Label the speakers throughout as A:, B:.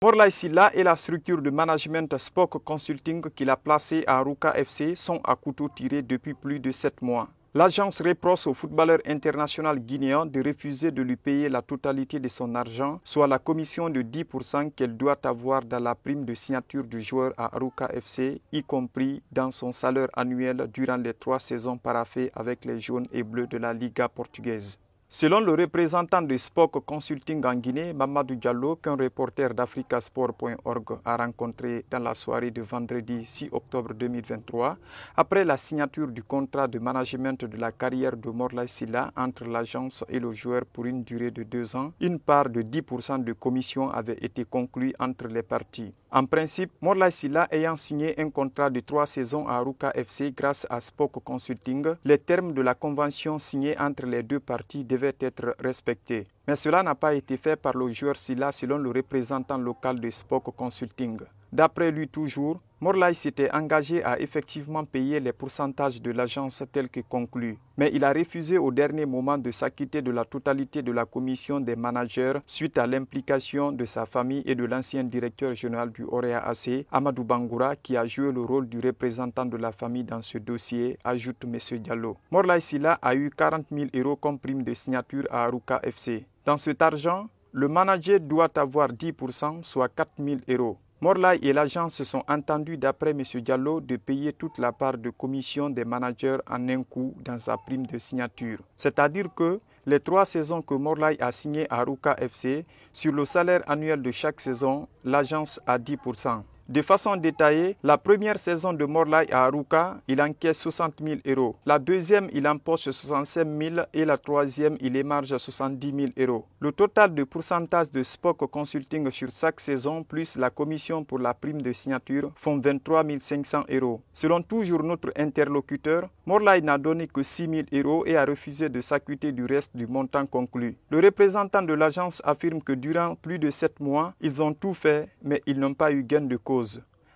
A: Morlai Silla et la structure de management Spock Consulting qu'il a placée à Ruka FC sont à couteau tiré depuis plus de 7 mois. L'agence reproche au footballeur international guinéen de refuser de lui payer la totalité de son argent, soit la commission de 10% qu'elle doit avoir dans la prime de signature du joueur à Aruka FC, y compris dans son salaire annuel durant les trois saisons paraffées avec les jaunes et bleus de la Liga portugaise. Selon le représentant de Spock Consulting en Guinée, Mamadou Diallo, qu'un reporter d'africasport.org a rencontré dans la soirée de vendredi 6 octobre 2023, après la signature du contrat de management de la carrière de Morlaï Silla entre l'agence et le joueur pour une durée de deux ans, une part de 10% de commission avait été conclue entre les parties. En principe, Morlaï Silla ayant signé un contrat de trois saisons à Ruka FC grâce à Spock Consulting, les termes de la convention signée entre les deux parties être respecté. Mais cela n'a pas été fait par le joueur Silla selon le représentant local de Spock Consulting. D'après lui toujours, Morlaï s'était engagé à effectivement payer les pourcentages de l'agence tels que conclus, mais il a refusé au dernier moment de s'acquitter de la totalité de la commission des managers suite à l'implication de sa famille et de l'ancien directeur général du Orea AC, Amadou Bangoura, qui a joué le rôle du représentant de la famille dans ce dossier, ajoute M. Diallo. Morlaï Silla a eu 40 000 euros comme prime de signature à Aruka FC. Dans cet argent, le manager doit avoir 10%, soit 4 000 euros. Morlai et l'agence se sont entendus, d'après M. Diallo, de payer toute la part de commission des managers en un coup dans sa prime de signature. C'est-à-dire que les trois saisons que Morlai a signées à Ruka FC, sur le salaire annuel de chaque saison, l'agence a 10%. De façon détaillée, la première saison de Morlai à Aruka, il encaisse 60 000 euros. La deuxième, il empoche 65 000 et la troisième, il émarge 70 000 euros. Le total de pourcentage de Spock Consulting sur chaque saison plus la commission pour la prime de signature font 23 500 euros. Selon toujours notre interlocuteur, Morlai n'a donné que 6 000 euros et a refusé de s'acquitter du reste du montant conclu. Le représentant de l'agence affirme que durant plus de 7 mois, ils ont tout fait, mais ils n'ont pas eu gain de cause.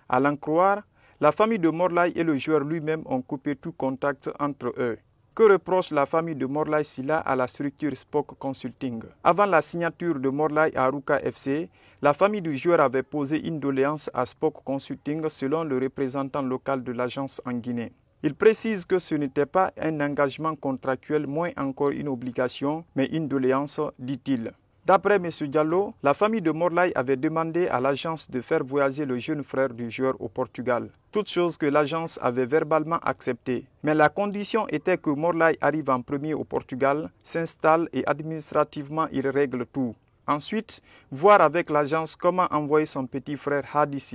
A: À l'en croire, la famille de Morlaï et le joueur lui-même ont coupé tout contact entre eux. Que reproche la famille de Morlai Silla à la structure Spock Consulting Avant la signature de Morlai à Ruka FC, la famille du joueur avait posé une doléance à Spock Consulting selon le représentant local de l'agence en Guinée. Il précise que ce n'était pas un engagement contractuel, moins encore une obligation, mais une doléance, dit-il. D'après M. Diallo, la famille de Morlaï avait demandé à l'agence de faire voyager le jeune frère du joueur au Portugal. Toute chose que l'agence avait verbalement acceptée. Mais la condition était que Morlaï arrive en premier au Portugal, s'installe et administrativement il règle tout. Ensuite, voir avec l'agence comment envoyer son petit frère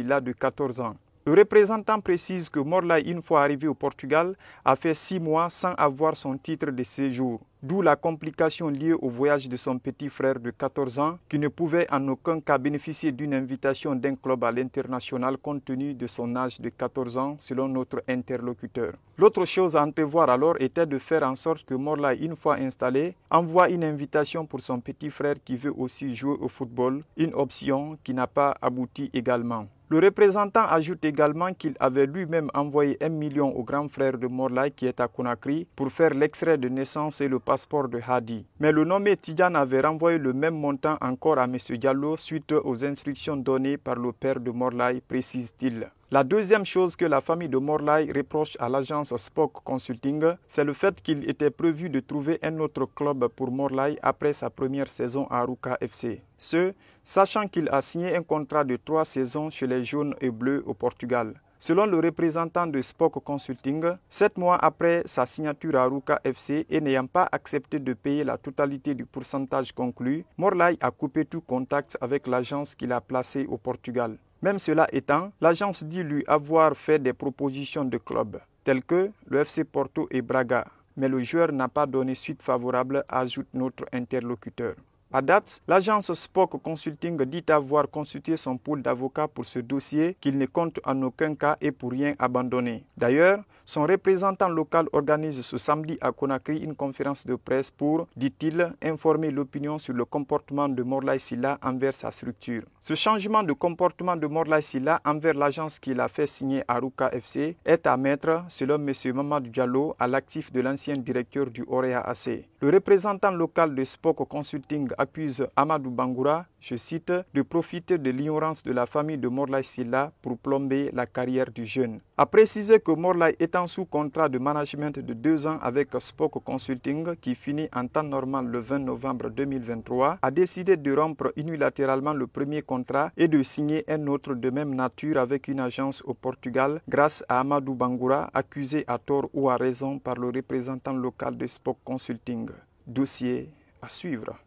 A: là de 14 ans. Le représentant précise que Morlaï, une fois arrivé au Portugal, a fait six mois sans avoir son titre de séjour d'où la complication liée au voyage de son petit frère de 14 ans qui ne pouvait en aucun cas bénéficier d'une invitation d'un club à l'international compte tenu de son âge de 14 ans selon notre interlocuteur. L'autre chose à entrevoir alors était de faire en sorte que Morla, une fois installé, envoie une invitation pour son petit frère qui veut aussi jouer au football, une option qui n'a pas abouti également. Le représentant ajoute également qu'il avait lui-même envoyé un million au grand frère de Morlaï qui est à Conakry pour faire l'extrait de naissance et le passeport de Hadi. Mais le nommé Tidjan avait renvoyé le même montant encore à M. Diallo suite aux instructions données par le père de Morlaï, précise-t-il. La deuxième chose que la famille de Morlaï reproche à l'agence Spock Consulting, c'est le fait qu'il était prévu de trouver un autre club pour Morlaï après sa première saison à Ruka FC. Ce, sachant qu'il a signé un contrat de trois saisons chez les jaunes et bleus au Portugal. Selon le représentant de Spock Consulting, sept mois après sa signature à Ruka FC et n'ayant pas accepté de payer la totalité du pourcentage conclu, Morlai a coupé tout contact avec l'agence qu'il a placée au Portugal. Même cela étant, l'agence dit lui avoir fait des propositions de clubs, telles que le FC Porto et Braga, mais le joueur n'a pas donné suite favorable, ajoute notre interlocuteur. À date, l'agence Spock Consulting dit avoir consulté son pool d'avocats pour ce dossier qu'il ne compte en aucun cas et pour rien abandonner. D'ailleurs, son représentant local organise ce samedi à Conakry une conférence de presse pour, dit-il, informer l'opinion sur le comportement de Morlaï Silla envers sa structure. Ce changement de comportement de Morlaï Silla envers l'agence qui l'a fait signer à Ruka FC est à mettre, selon M. Mamadou Diallo, à l'actif de l'ancien directeur du Orea AC. Le représentant local de Spock Consulting accuse Amadou Bangoura, je cite, de profiter de l'ignorance de la famille de Morlaï Silla pour plomber la carrière du jeune. A préciser que Morlaï étant sous contrat de management de deux ans avec Spock Consulting qui finit en temps normal le 20 novembre 2023, a décidé de rompre unilatéralement le premier contrat et de signer un autre de même nature avec une agence au Portugal grâce à Amadou Bangoura, accusé à tort ou à raison par le représentant local de Spock Consulting. Dossier à suivre.